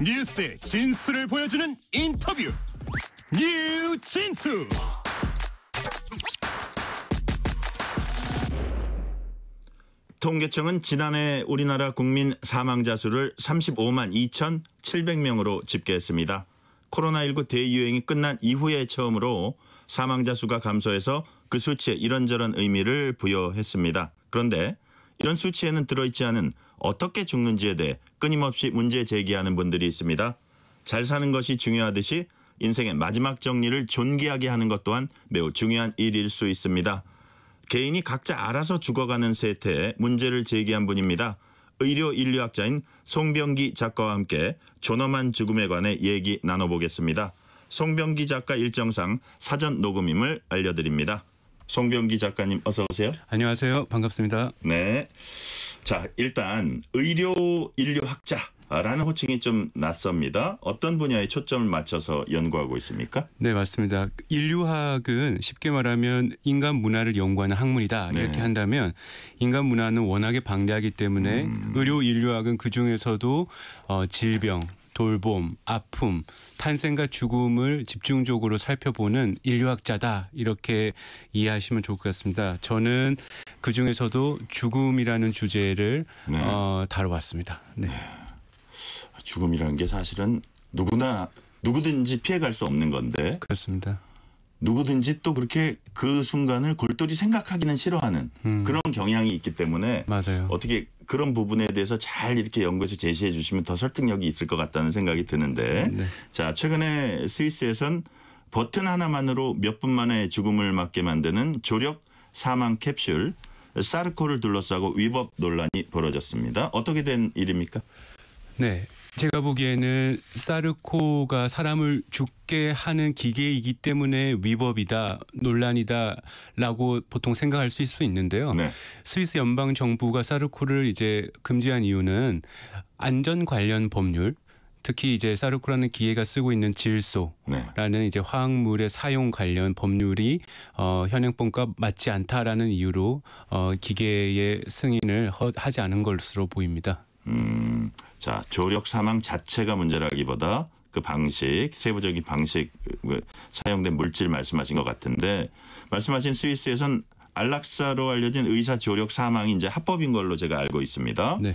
뉴스의 진수를 보여주는 인터뷰 뉴 진수 통계청은 지난해 우리나라 국민 사망자 수를 35만 2,700명으로 집계했습니다. 코로나19 대유행이 끝난 이후에 처음으로 사망자 수가 감소해서 그 수치에 이런저런 의미를 부여했습니다. 그런데 이런 수치에는 들어있지 않은 어떻게 죽는지에 대해 끊임없이 문제 제기하는 분들이 있습니다. 잘 사는 것이 중요하듯이 인생의 마지막 정리를 존귀하게 하는 것 또한 매우 중요한 일일 수 있습니다. 개인이 각자 알아서 죽어가는 세태에 문제를 제기한 분입니다. 의료 인류학자인 송병기 작가와 함께 존엄한 죽음에 관해 얘기 나눠보겠습니다. 송병기 작가 일정상 사전 녹음임을 알려드립니다. 송병기 작가님 어서 오세요. 안녕하세요. 반갑습니다. 네. 자, 일단 의료 인류 학자라는 호칭이 좀 낯섭니다. 어떤 분야에 초점을 맞춰서 연구하고 있습니까? 네, 맞습니다. 인류학은 쉽게 말하면 인간 문화를 연구하는 학문이다. 네. 이렇게 한다면 인간 문화는 워낙에 방대하기 때문에 음. 의료 인류학은 그중에서도 어, 질병, 돌봄, 아픔, 탄생과 죽음을 집중적으로 살펴보는 인류학자다. 이렇게 이해하시면 좋을 것 같습니다. 저는 그 중에서도 죽음이라는 주제를 네. 어, 다뤄봤습니다. 네. 네. 죽음이라는 게 사실은 누구나 누구든지 피해갈 수 없는 건데. 그렇습니다. 누구든지 또 그렇게 그 순간을 골똘히 생각하기는 싫어하는 음. 그런 경향이 있기 때문에 맞아요. 어떻게 그런 부분에 대해서 잘 이렇게 연구해서 제시해 주시면 더 설득력이 있을 것 같다는 생각이 드는데 네. 자 최근에 스위스에선 버튼 하나만으로 몇 분 만에 죽음을 맞게 만드는 조력 사망 캡슐 사르코를 둘러싸고 위법 논란이 벌어졌습니다. 어떻게 된 일입니까? 네, 제가 보기에는 사르코가 사람을 죽게 하는 기계이기 때문에 위법이다, 논란이다라고 보통 생각할 수, 있을 수 있는데요. 네. 스위스 연방 정부가 사르코를 이제 금지한 이유는 안전 관련 법률, 특히 이제 사르코라는 기계가 쓰고 있는 질소라는 네. 이제 화학물의 사용 관련 법률이 어, 현행법과 맞지 않다라는 이유로 어, 기계의 승인을 허, 하지 않은 것으로 보입니다. 음, 자 조력 사망 자체가 문제라기보다 그 방식 세부적인 방식 그 사용된 물질 말씀하신 것 같은데 말씀하신 스위스에서는 안락사로 알려진 의사 조력 사망이 이제 합법인 걸로 제가 알고 있습니다. 네.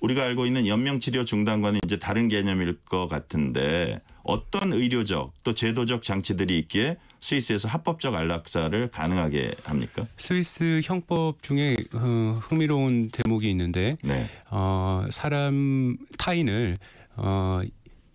우리가 알고 있는 연명치료 중단과는 이제 다른 개념일 것 같은데 어떤 의료적 또 제도적 장치들이 있기에 스위스에서 합법적 안락사를 가능하게 합니까? 스위스 형법 중에 어, 흥미로운 대목이 있는데 네. 어, 사람 타인을 어,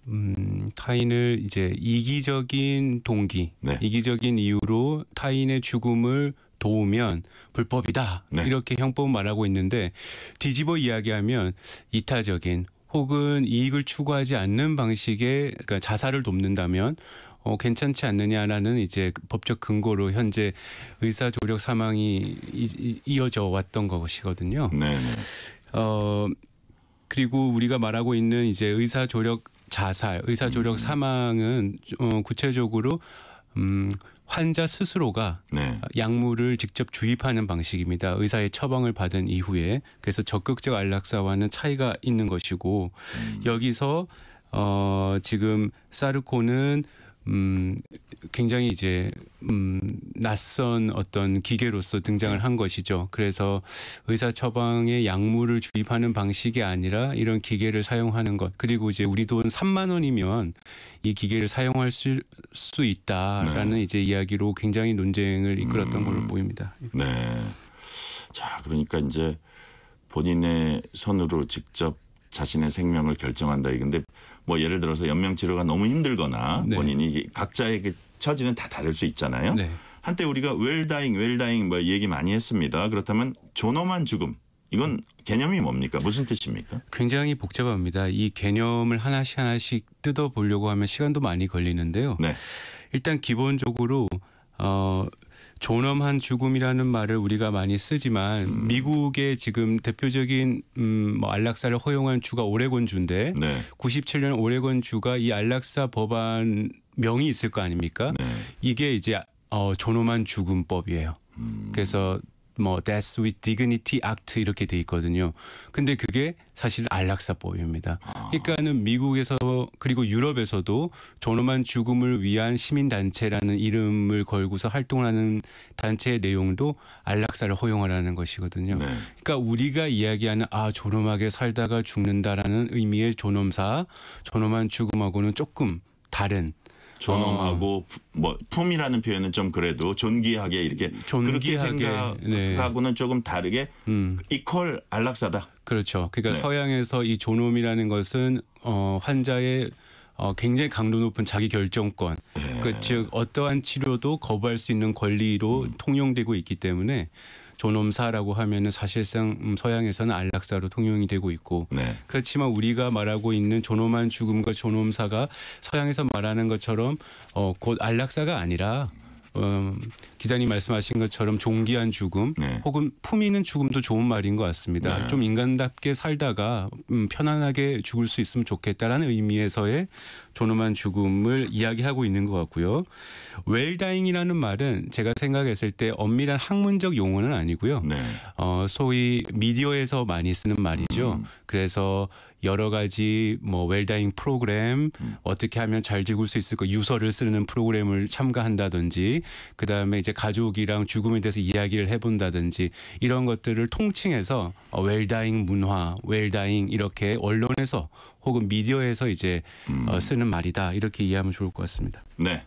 음, 타인을 이제 이기적인 동기, 네. 이기적인 이유로 타인의 죽음을 도우면 불법이다 네. 이렇게 형법을 말하고 있는데 뒤집어 이야기하면 이타적인 혹은 이익을 추구하지 않는 방식의 그러니까 자살을 돕는다면 어, 괜찮지 않느냐라는 이제 법적 근거로 현재 의사 조력 사망이 이, 어져 왔던 것이거든요. 네, 네. 어 그리고 우리가 말하고 있는 이제 의사 조력 자살, 의사 조력 음. 사망은 어, 구체적으로 음 환자 스스로가 네. 약물을 직접 주입하는 방식입니다. 의사의 처방을 받은 이후에 그래서 적극적 안락사와는 차이가 있는 것이고 음. 여기서 어 지금 사르코는 음, 굉장히 이제 음, 낯선 어떤 기계로서 등장을 한 것이죠. 그래서 의사 처방에 약물을 주입하는 방식이 아니라 이런 기계를 사용하는 것 그리고 이제 우리 돈 3만 원이면 이 기계를 사용할 수, 수 있다라는 네. 이제 이야기로 굉장히 논쟁을 이끌었던 음, 걸로 보입니다. 네. 자, 그러니까 이제 본인의 손으로 직접 자신의 생명을 결정한다. 이건데 뭐 예를 들어서 연명 치료가 너무 힘들거나 네. 본인이 각자의 그 처지는 다 다를 수 있잖아요. 네. 한때 우리가 웰다잉 웰다잉 뭐 얘기 많이 했습니다. 그렇다면 존엄한 죽음 이건 개념이 뭡니까? 무슨 뜻입니까? 굉장히 복잡합니다. 이 개념을 하나씩 하나씩 뜯어 보려고 하면 시간도 많이 걸리는데요. 네. 일단 기본적으로 어 존엄한 죽음이라는 말을 우리가 많이 쓰지만 음. 미국의 지금 대표적인 음, 뭐 안락사를 허용한 주가 오레곤 주인데 네. 97년 오레곤 주가 이 안락사 법안 명이 있을 거 아닙니까? 네. 이게 이제 어, 존엄한 죽음법이에요. 음. 그래서 뭐 Death with Dignity Act 이렇게 돼 있거든요. 근데 그게 사실 안락사법입니다. 그러니까는 미국에서 그리고 유럽에서도 존엄한 죽음을 위한 시민단체라는 이름을 걸고서 활동하는 단체의 내용도 안락사를 허용하라는 것이거든요. 네. 그러니까 우리가 이야기하는 아 존엄하게 살다가 죽는다라는 의미의 존엄사, 존엄한 죽음하고는 조금 다른 존엄하고 어. 뭐 품이라는 표현은 좀 그래도 존귀하게 이렇게 존귀하게. 그렇게 생각하고는 네. 조금 다르게 음. 이퀄 안락사다. 그렇죠. 그러니까 네. 서양에서 이 존엄이라는 것은 어, 환자의 어, 굉장히 강도 높은 자기 결정권, 네. 그즉 어떠한 치료도 거부할 수 있는 권리로 음. 통용되고 있기 때문에 존엄사라고 하면은 사실상 음, 서양에서는 안락사로 통용이 되고 있고 네. 그렇지만 우리가 말하고 있는 존엄한 죽음과 존엄사가 서양에서 말하는 것처럼 어, 곧 안락사가 아니라 음, 기자님 말씀하신 것처럼 종기한 죽음 네. 혹은 품위는 죽음도 좋은 말인 것 같습니다. 네. 좀 인간답게 살다가 음, 편안하게 죽을 수 있으면 좋겠다라는 의미에서의 존엄한 죽음을 이야기하고 있는 것 같고요. 웰다잉이라는 말은 제가 생각했을 때 엄밀한 학문적 용어는 아니고요. 네. 어, 소위 미디어에서 많이 쓰는 말이죠. 음. 그래서 여러 가지 뭐 웰다잉 프로그램 음. 어떻게 하면 잘 죽을 수 있을까 유서를 쓰는 프로그램을 참가한다든지 그다음에 이제 가족이랑 죽음에 대해서 이야기를 해본다든지 이런 것들을 통칭해서 어, 웰다잉 문화, 웰다잉 이렇게 언론에서 혹은 미디어에서 이제 어, 음. 어, 쓰는 말이다 이렇게 이해하면 좋을 것 같습니다. 네.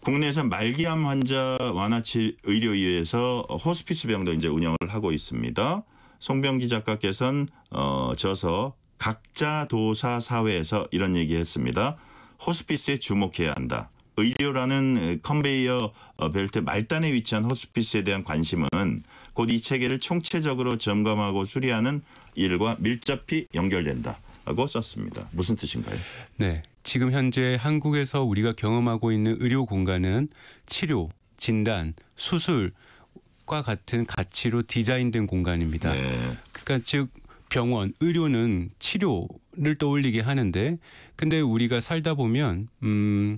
국내에서 말기암 환자 완화치 의료의회에서 호스피스 병도 이제 운영을 하고 있습니다. 송병기 작가께서는 어, 저서 각자 도사 사회에서 이런 얘기했습니다. 호스피스에 주목해야 한다. 의료라는 컨베이어 어, 벨트 말단에 위치한 호스피스에 대한 관심은 곧 이 체계를 총체적으로 점검하고 수리하는 일과 밀접히 연결된다. 라고 썼습니다. 무슨 뜻인가요? 네. 지금 현재 한국에서 우리가 경험하고 있는 의료 공간은 치료, 진단, 수술과 같은 가치로 디자인된 공간입니다. 네. 그러니까 즉 병원, 의료는 치료를 떠올리게 하는데 근데 우리가 살다 보면 음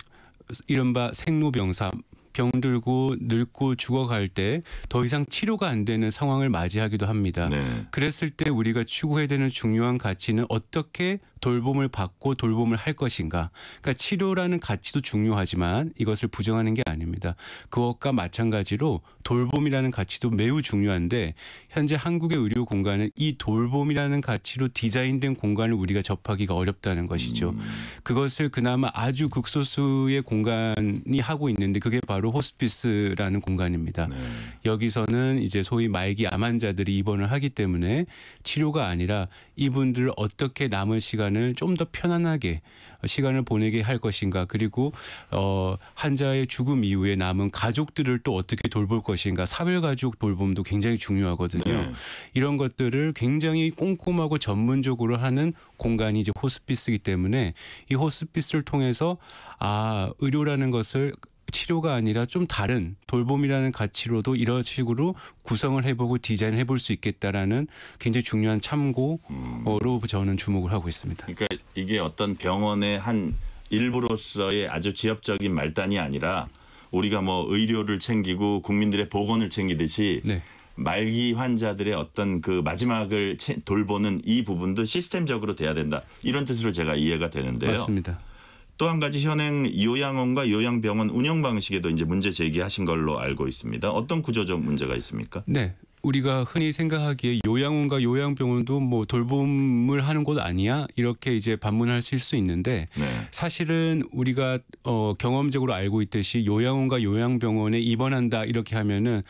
이른바 생로병사 병들고 늙고 죽어갈 때 더 이상 치료가 안 되는 상황을 맞이하기도 합니다. 네. 그랬을 때 우리가 추구해야 되는 중요한 가치는 어떻게 돌봄을 받고 돌봄을 할 것인가. 그러니까 치료라는 가치도 중요하지만 이것을 부정하는 게 아닙니다. 그것과 마찬가지로 돌봄이라는 가치도 매우 중요한데 현재 한국의 의료 공간은 이 돌봄이라는 가치로 디자인된 공간을 우리가 접하기가 어렵다는 것이죠. 음. 그것을 그나마 아주 극소수의 공간이 하고 있는데 그게 바로 바로 호스피스라는 공간입니다. 네. 여기서는 이제 소위 말기 암환자들이 입원을 하기 때문에 치료가 아니라 이분들 어떻게 남은 시간을 좀 더 편안하게 시간을 보내게 할 것인가 그리고 어 환자의 죽음 이후에 남은 가족들을 또 어떻게 돌볼 것인가 사별 가족 돌봄도 굉장히 중요하거든요. 네. 이런 것들을 굉장히 꼼꼼하고 전문적으로 하는 공간이 이제 호스피스이기 때문에 이 호스피스를 통해서 아 의료라는 것을 치료가 아니라 좀 다른 돌봄이라는 가치로도 이런 식으로 구성을 해보고 디자인을 해볼 수 있겠다라는 굉장히 중요한 참고로 음. 저는 주목을 하고 있습니다. 그러니까 이게 어떤 병원의 한 일부로서의 아주 지엽적인 말단이 아니라 우리가 뭐 의료를 챙기고 국민들의 보건을 챙기듯이 네. 말기 환자들의 어떤 그 마지막을 돌보는 이 부분도 시스템적으로 돼야 된다 이런 뜻으로 제가 이해가 되는데요. 맞습니다. 또한 가지 현행 요양원과 요양병원 운영 방식에도 이제 문제 제기하신 걸로 알고 있습니다. 어떤 구조적 문제가 있습니까? 네. 우리가 흔히 생각하기에 요양원과 요양병원도 뭐 돌봄을 하는 곳 아니야 이렇게 이제 반문할 수 있는데 네. 사실은 우리가 어 경험적으로 알고 있듯이 요양원과 요양병원에 입원한다 이렇게 하면은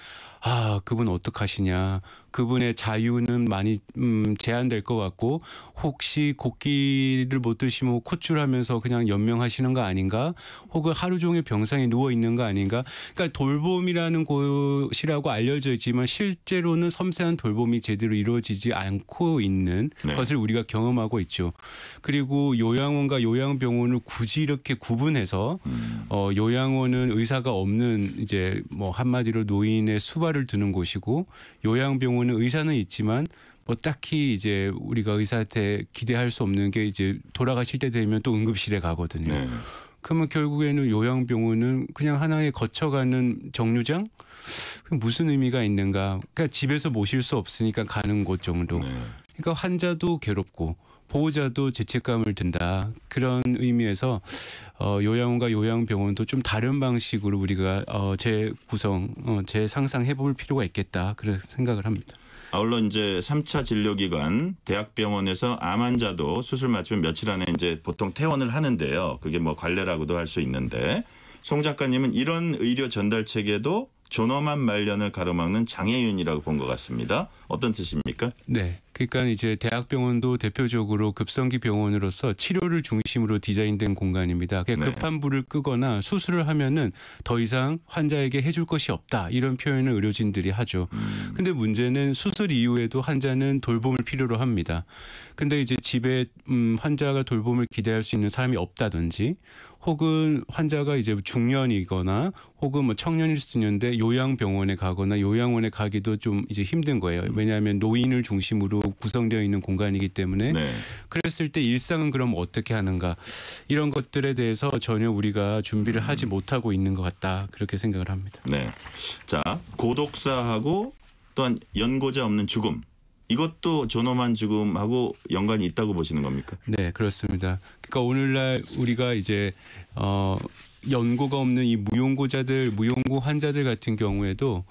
아 그분 어떡하시냐 그분의 자유는 많이 음, 제한될 것 같고 혹시 곡기를 못 드시면 콧줄하면서 그냥 연명하시는 거 아닌가 혹은 하루 종일 병상에 누워 있는 거 아닌가 그러니까 돌봄이라는 곳이라고 알려져 있지만 실제로는 섬세한 돌봄이 제대로 이루어지지 않고 있는 네. 것을 우리가 경험하고 있죠 그리고 요양원과 요양병원을 굳이 이렇게 구분해서 음. 어, 요양원은 의사가 없는 이제 뭐 한마디로 노인의 수발 휴가를 드는 곳이고 요양병원은 의사는 있지만 뭐 딱히 이제 우리가 의사한테 기대할 수 없는 게 이제 돌아가실 때 되면 또 응급실에 가거든요. 네. 그러면 결국에는 요양병원은 그냥 하나의 거쳐가는 정류장 무슨 의미가 있는가? 그러니까 집에서 모실 수 없으니까 가는 곳 정도. 네. 그러니까 환자도 괴롭고 보호자도 죄책감을 든다 그런 의미에서 어, 요양원과 요양병원도 좀 다른 방식으로 우리가 어, 재구성, 어, 재상상해볼 필요가 있겠다 그런 생각을 합니다. 아울러 이제 3차 진료기간 대학병원에서 암 환자도 수술 마치면 며칠 안에 이제 보통 퇴원을 하는데요. 그게 뭐 관례라고도 할 수 있는데 송 작가님은 이런 의료 전달 체계도 존엄한 말년을 가로막는 장애윤이라고 본 것 같습니다. 어떤 뜻입니까? 네. 그러니까 이제 대학병원도 대표적으로 급성기 병원으로서 치료를 중심으로 디자인된 공간입니다. 그러니까 네. 급한 불을 끄거나 수술을 하면은 더 이상 환자에게 해줄 것이 없다 이런 표현을 의료진들이 하죠. 음. 근데 문제는 수술 이후에도 환자는 돌봄을 필요로 합니다. 근데 이제 집에 음, 환자가 돌봄을 기대할 수 있는 사람이 없다든지 혹은 환자가 이제 중년이거나 혹은 뭐 청년일 수 있는데 요양병원에 가거나 요양원에 가기도 좀 이제 힘든 거예요. 음. 왜냐하면 노인을 중심으로 구성되어 있는 공간이기 때문에 네. 그랬을 때 일상은 그럼 어떻게 하는가 이런 것들에 대해서 전혀 우리가 준비를 하지 음. 못하고 있는 것 같다 그렇게 생각을 합니다. 네, 자 고독사하고 또한 연고자 없는 죽음 이것도 존엄한 죽음하고 연관이 있다고 보시는 겁니까? 네, 그렇습니다. 그러니까 오늘날 우리가 이제 어 연고가 없는 이 무용고자들, 무용고 환자들 같은 경우에도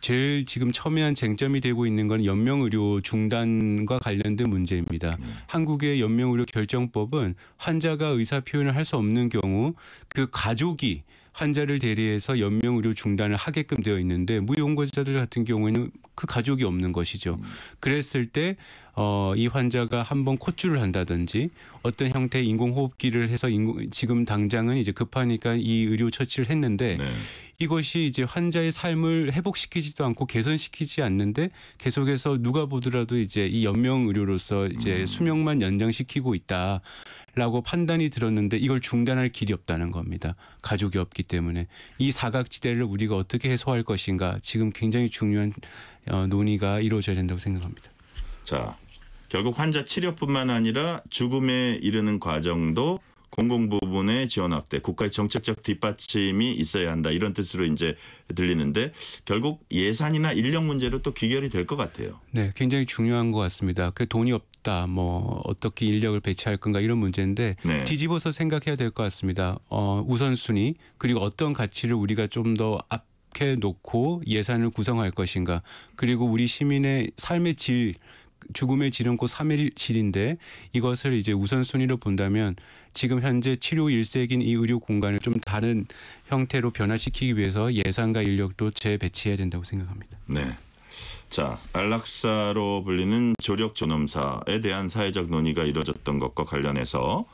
제일 지금 첨예한 쟁점이 되고 있는 건 연명의료 중단과 관련된 문제입니다. 네. 한국의 연명의료 결정법은 환자가 의사 표현을 할 수 없는 경우 그 가족이 환자를 대리해서 연명 의료 중단을 하게끔 되어 있는데 무용고자들 같은 경우에는 그 가족이 없는 것이죠. 음. 그랬을 때 어, 이 환자가 한번 콧줄을 한다든지 어떤 형태의 인공호흡기를 해서 인공, 지금 당장은 이제 급하니까 이 의료 처치를 했는데 네. 이것이 이제 환자의 삶을 회복시키지도 않고 개선시키지 않는데 계속해서 누가 보더라도 이제 이 연명 의료로서 이제 음. 수명만 연장시키고 있다라고 판단이 들었는데 이걸 중단할 길이 없다는 겁니다. 가족이 없기 때문에 이 사각지대를 우리가 어떻게 해소할 것인가 지금 굉장히 중요한 어, 논의가 이루어져야 된다고 생각합니다. 자, 결국 환자 치료뿐만 아니라 죽음에 이르는 과정도 공공 부분의 지원 확대, 국가의 정책적 뒷받침이 있어야 한다 이런 뜻으로 이제 들리는데 결국 예산이나 인력 문제로 또 귀결이 될 것 같아요. 네, 굉장히 중요한 것 같습니다. 그 돈이 없다, 뭐 어떻게 인력을 배치할 건가 이런 문제인데 네. 뒤집어서 생각해야 될 것 같습니다. 어, 우선순위 그리고 어떤 가치를 우리가 좀 더 앞. 놓고 예산을 구성할 것인가 그리고 우리 시민의 삶의 질 죽음의 지름꽃 3일질인데 이것을 이제 우선순위로 본다면 지금 현재 치료 일색인 이 의료 공간을 좀 다른 형태로 변화시키기 위해서 예산과 인력도 재배치해야 된다고 생각합니다. 네. 자, 안락사로 불리는 조력 존엄사에 대한 사회적 논의가 이뤄졌던 것과 관련해서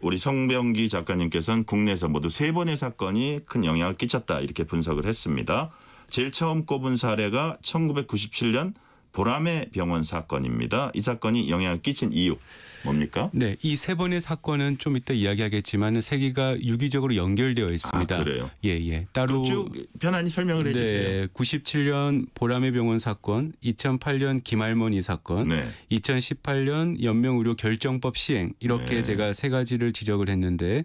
우리 성병기 작가님께서는 국내에서 모두 세 번의 사건이 큰 영향을 끼쳤다 이렇게 분석을 했습니다. 제일 처음 꼽은 사례가 1997년 보람의 병원 사건입니다. 이 사건이 영향을 끼친 이유 뭡니까? 네, 이 세 번의 사건은 좀 이따 이야기하겠지만 세기가 유기적으로 연결되어 있습니다. 아, 그래요? 예, 예. 따로 쭉 편안히 설명을 네, 해주세요. 97년 보람의 병원 사건, 2008년 김할머니 사건, 네. 2018년 연명의료 결정법 시행 이렇게 네. 제가 세 가지를 지적을 했는데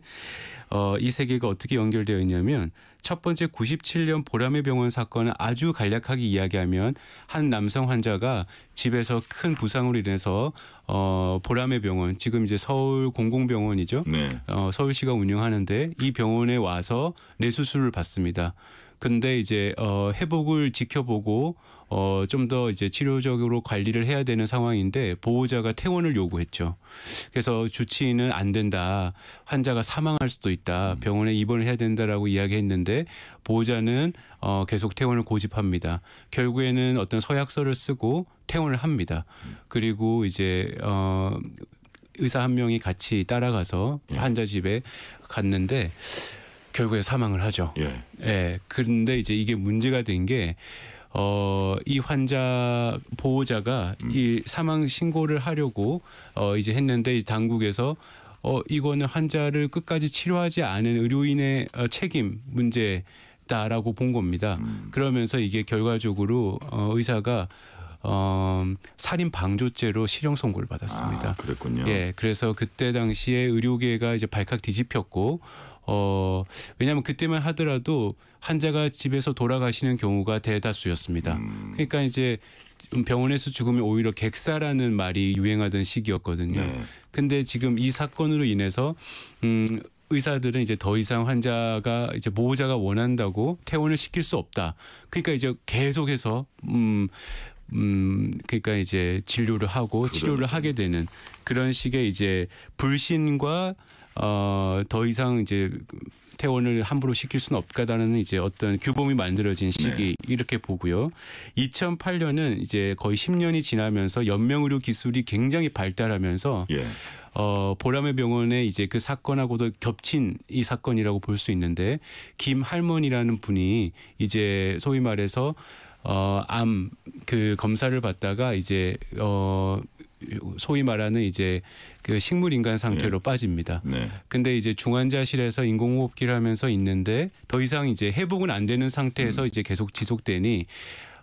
어, 이 세계가 어떻게 연결되어 있냐면 첫 번째 97년 보람의 병원 사건을 아주 간략하게 이야기하면 한 남성 환자가 집에서 큰 부상으로 인해서 어 보람의 병원 지금 이제 서울 공공병원이죠. 네. 어 서울시가 운영하는데 이 병원에 와서 뇌수술을 받습니다. 근데 이제 어 회복을 지켜보고 어, 좀 더 이제 치료적으로 관리를 해야 되는 상황인데 보호자가 퇴원을 요구했죠. 그래서 주치의는 안 된다. 환자가 사망할 수도 있다. 음. 병원에 입원을 해야 된다라고 이야기했는데 보호자는 어, 계속 퇴원을 고집합니다. 결국에는 어떤 서약서를 쓰고 퇴원을 합니다. 그리고 이제 어, 의사 한 명이 같이 따라가서 예. 환자 집에 갔는데 결국에 사망을 하죠. 예. 예. 런데 이제 이게 문제가 된게 어, 이 환자 보호자가 음. 이 사망 신고를 하려고 어, 이제 했는데 당국에서 어, 이거는 환자를 끝까지 치료하지 않은 의료인의 어, 책임 문제다라고 본 겁니다. 음. 그러면서 이게 결과적으로 어, 의사가 어, 살인 방조죄로 실형 선고를 받았습니다. 아, 그랬군요. 예, 그래서 그때 당시에 의료계가 이제 발칵 뒤집혔고 어, 왜냐하면 그때만 하더라도 환자가 집에서 돌아가시는 경우가 대다수였습니다. 음. 그러니까 이제 병원에서 죽으면 오히려 객사라는 말이 유행하던 시기였거든요. 네. 근데 지금 이 사건으로 인해서 음 의사들은 이제 더 이상 환자가 이제 보호자가 원한다고 퇴원을 시킬 수 없다. 그러니까 이제 계속해서 음음 그러니까 이제 진료를 하고 그런. 치료를 하게 되는 그런 식의 이제 불신과 어 더 이상 이제 퇴원을 함부로 시킬 수는 없다라는 이제 어떤 규범이 만들어진 네. 시기 네. 이렇게 보고요. 2008년은 이제 거의 10년이 지나면서 연명의료 기술이 굉장히 발달하면서 예. 어, 보람의 병원에 이제 그 사건하고도 겹친 이 사건이라고 볼 수 있는데 김 할머니라는 분이 이제 소위 말해서 어암 그 검사를 받다가 이제 어 소위 말하는 이제 그 식물 인간 상태로 네. 빠집니다. 네. 근데 이제 중환자실에서 인공호흡기를 하면서 있는데 더 이상 이제 회복은 안 되는 상태에서 음. 이제 계속 지속되니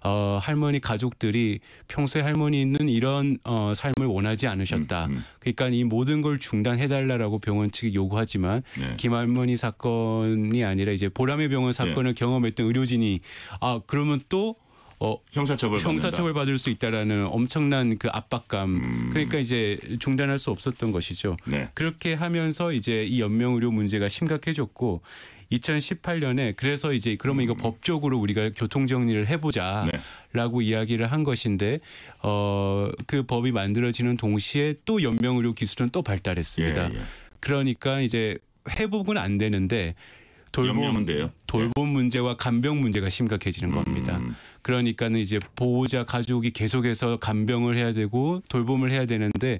어, 할머니 가족들이 평소에 할머니는 이런 어, 삶을 원하지 않으셨다. 음, 음. 그러니까 이 모든 걸 중단해달라라고 병원 측이 요구하지만 네. 김할머니 사건이 아니라 이제 보람의 병원 사건을 네. 경험했던 의료진이 아 그러면 또 어, 형사처벌 형사처벌 받을 수 있다라는 엄청난 그 압박감 음. 그러니까 이제 중단할 수 없었던 것이죠. 네. 그렇게 하면서 이제 이 연명 의료 문제가 심각해졌고 2018년에 그래서 이제 그러면 이거 음. 법적으로 우리가 교통 정리를 해보자라고 네. 이야기를 한 것인데 어, 그 법이 만들어지는 동시에 또 연명 의료 기술은 또 발달했습니다. 예, 예. 그러니까 이제 회복은 안 되는데 돌봄 돌봄 문제와 간병 문제가 심각해지는 음. 겁니다. 그러니까는 이제 보호자 가족이 계속해서 간병을 해야 되고 돌봄을 해야 되는데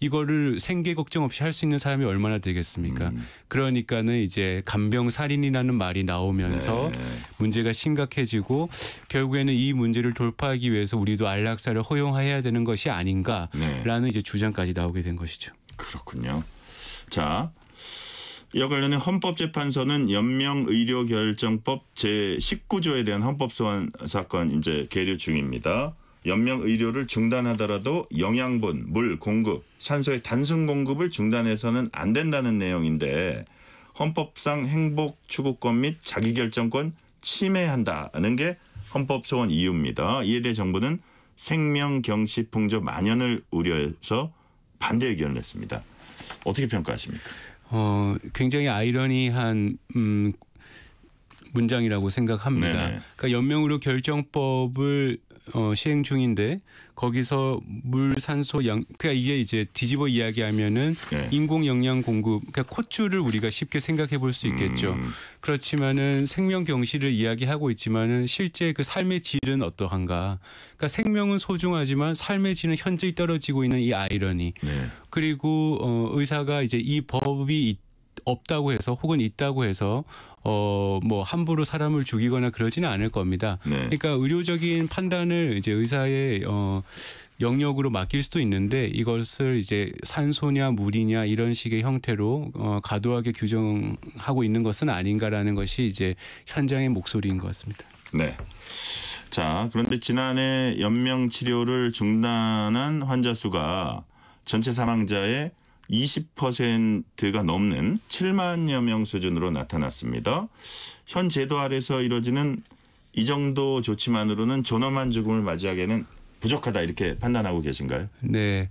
이거를 생계 걱정 없이 할 수 있는 사람이 얼마나 되겠습니까? 음. 그러니까는 이제 간병 살인이라는 말이 나오면서 네. 문제가 심각해지고 결국에는 이 문제를 돌파하기 위해서 우리도 안락사를 허용해야 되는 것이 아닌가라는 네. 이제 주장까지 나오게 된 것이죠. 그렇군요. 자, 이와 관련해 헌법재판소는 연명의료결정법 제19조에 대한 헌법소원 사건 이제 계류 중입니다. 연명 의료를 중단하더라도 영양분, 물 공급, 산소의 단순 공급을 중단해서는 안 된다는 내용인데 헌법상 행복 추구권 및 자기결정권 침해한다는 게 헌법 소원 이유입니다. 이에 대해 정부는 생명 경시 풍조 만연을 우려해서 반대 의견을 냈습니다. 어떻게 평가하십니까? 어, 굉장히 아이러니한 음, 문장이라고 생각합니다. 네네. 그러니까 연명으로 결정법을 어, 시행 중인데 거기서 물 산소 양 그러니까 이게 이제 뒤집어 이야기하면은 네. 예. 인공 영양 공급 그러니까 콧줄을 우리가 쉽게 생각해 볼 수 있겠죠. 음. 그렇지만은 생명 경시를 이야기하고 있지만은 실제 그 삶의 질은 어떠한가? 그러니까 생명은 소중하지만 삶의 질은 현저히 떨어지고 있는 이 아이러니. 네. 그리고 어 의사가 이제 이 법이 없다고 해서 혹은 있다고 해서 어 뭐 함부로 사람을 죽이거나 그러지는 않을 겁니다. 네. 그러니까 의료적인 판단을 이제 의사의 어 영역으로 맡길 수도 있는데 이것을 이제 산소냐 물이냐 이런 식의 형태로 어, 과도하게 규정하고 있는 것은 아닌가라는 것이 이제 현장의 목소리인 것 같습니다. 네. 자, 그런데 지난해 연명 치료를 중단한 환자 수가 전체 사망자의 20%가 넘는 7만여 명 수준으로 나타났습니다. 현 제도 아래서 이뤄지는 이 정도 조치만으로는 존엄한 죽음을 맞이하기에는 부족하다 이렇게 판단하고 계신가요? 네,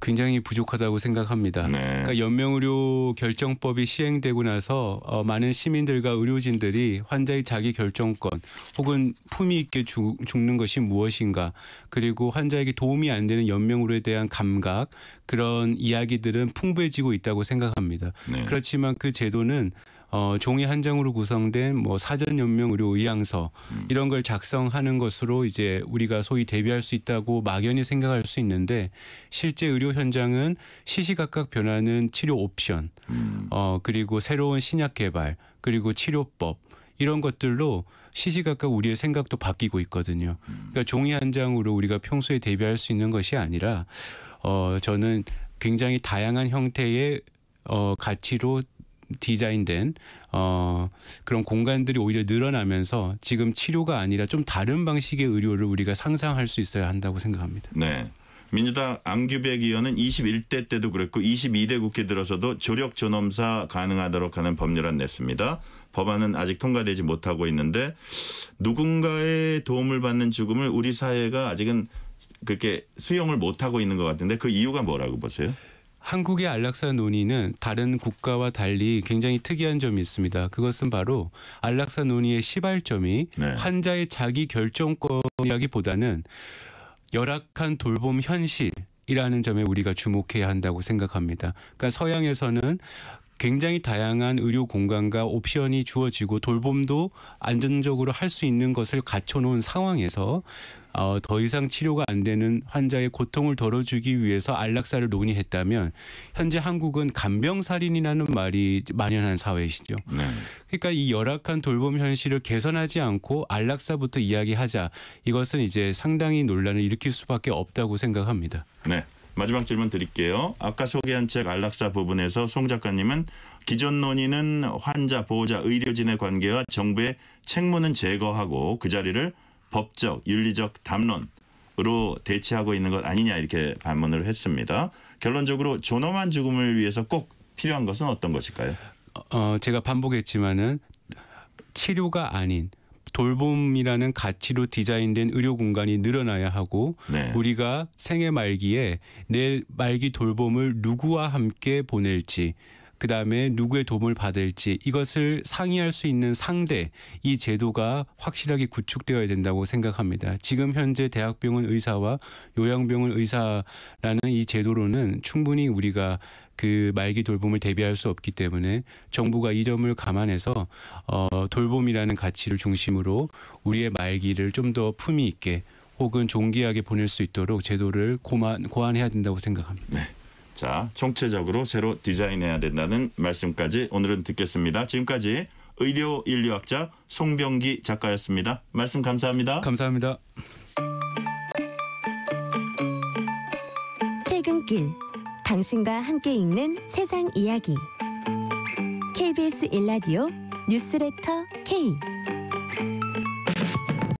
굉장히 부족하다고 생각합니다. 네. 그러니까 연명의료 결정법이 시행되고 나서 어, 많은 시민들과 의료진들이 환자의 자기 결정권 혹은 품위 있게 죽, 죽는 것이 무엇인가 그리고 환자에게 도움이 안 되는 연명의료에 대한 감각 그런 이야기들은 풍부해지고 있다고 생각합니다. 네. 그렇지만 그 제도는 어, 종이 한 장으로 구성된 뭐 사전 연명 의료 의향서 음. 이런 걸 작성하는 것으로 이제 우리가 소위 대비할 수 있다고 막연히 생각할 수 있는데 실제 의료 현장은 시시각각 변하는 치료 옵션 음. 어, 그리고 새로운 신약 개발 그리고 치료법 이런 것들로 시시각각 우리의 생각도 바뀌고 있거든요. 음. 그러니까 종이 한 장으로 우리가 평소에 대비할 수 있는 것이 아니라 어 저는 굉장히 다양한 형태의 어 가치로 디자인된 어, 그런 공간들이 오히려 늘어나면서 지금 치료가 아니라 좀 다른 방식의 의료를 우리가 상상할 수 있어야 한다고 생각합니다. 네. 민주당 암규백 의원은 21대 때도 그랬고 22대 국회 들어서도 조력 존엄사 가능하도록 하는 법률안 냈습니다. 법안은 아직 통과되지 못하고 있는데 누군가의 도움을 받는 죽음을 우리 사회가 아직은 그렇게 수용을 못하고 있는 것 같은데 그 이유가 뭐라고 보세요? 한국의 안락사 논의는 다른 국가와 달리 굉장히 특이한 점이 있습니다. 그것은 바로 안락사 논의의 시발점이 네. 환자의 자기 결정권이라기보다는 열악한 돌봄 현실 이라는 점에 우리가 주목해야 한다고 생각합니다. 그러니까 서양에서는 굉장히 다양한 의료 공간과 옵션이 주어지고 돌봄도 안정적으로 할 수 있는 것을 갖춰놓은 상황에서 어, 더 이상 치료가 안 되는 환자의 고통을 덜어주기 위해서 안락사를 논의했다면 현재 한국은 간병살인이라는 말이 만연한 사회이시죠. 네. 그러니까 이 열악한 돌봄 현실을 개선하지 않고 안락사부터 이야기하자 이것은 이제 상당히 논란을 일으킬 수밖에 없다고 생각합니다. 네. 마지막 질문 드릴게요. 아까 소개한 책 안락사 부분에서 송 작가님은 기존 논의는 환자, 보호자, 의료진의 관계와 정부의 책무는 제거하고 그 자리를 법적, 윤리적 담론으로 대체하고 있는 것 아니냐 이렇게 반문을 했습니다. 결론적으로 존엄한 죽음을 위해서 꼭 필요한 것은 어떤 것일까요? 어, 제가 반복했지만은 치료가 아닌 돌봄이라는 가치로 디자인된 의료 공간이 늘어나야 하고 네. 우리가 생애 말기에 내 말기 돌봄을 누구와 함께 보낼지 그 다음에 누구의 도움을 받을지 이것을 상의할 수 있는 상대 이 제도가 확실하게 구축되어야 된다고 생각합니다. 지금 현재 대학병원 의사와 요양병원 의사라는 이 제도로는 충분히 우리가 그 말기 돌봄을 대비할 수 없기 때문에 정부가 이 점을 감안해서 어, 돌봄이라는 가치를 중심으로 우리의 말기를 좀 더 품위 있게 혹은 존귀하게 보낼 수 있도록 제도를 고만, 고안해야 된다고 생각합니다. 네. 자, 총체적으로 새로 디자인해야 된다는 말씀까지 오늘은 듣겠습니다. 지금까지 의료 인류학자 송병기 작가였습니다. 말씀 감사합니다. 감사합니다. 퇴근길 당신과 함께 읽는 세상 이야기 KBS 일라디오 뉴스레터 K